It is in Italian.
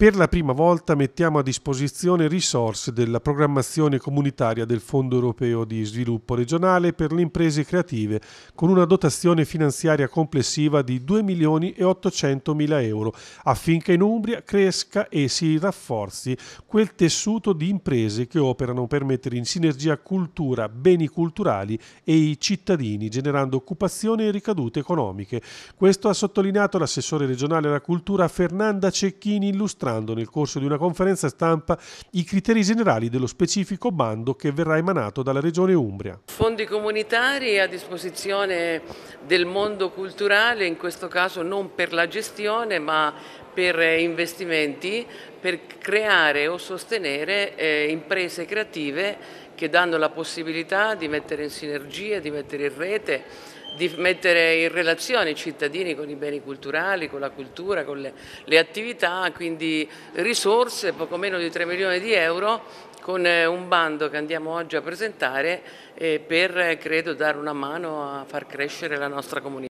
Per la prima volta mettiamo a disposizione risorse della programmazione comunitaria del Fondo europeo di sviluppo regionale per le imprese creative, con una dotazione finanziaria complessiva di 2 milioni e 800 mila euro, affinché in Umbria cresca e si rafforzi quel tessuto di imprese che operano per mettere in sinergia cultura, beni culturali e i cittadini, generando occupazione e ricadute economiche. Questo ha sottolineato l'assessore regionale alla cultura Fernanda Cecchini illustrata illustrando nel corso di una conferenza stampa i criteri generali dello specifico bando che verrà emanato dalla Regione Umbria. Fondi comunitari a disposizione del mondo culturale, in questo caso non per la gestione ma per investimenti per creare o sostenere eh, imprese creative che danno la possibilità di mettere in sinergia, di mettere in rete, di mettere in relazione i cittadini con i beni culturali, con la cultura, con le, le attività, quindi risorse poco meno di 3 milioni di euro con eh, un bando che andiamo oggi a presentare eh, per, eh, credo, dare una mano a far crescere la nostra comunità.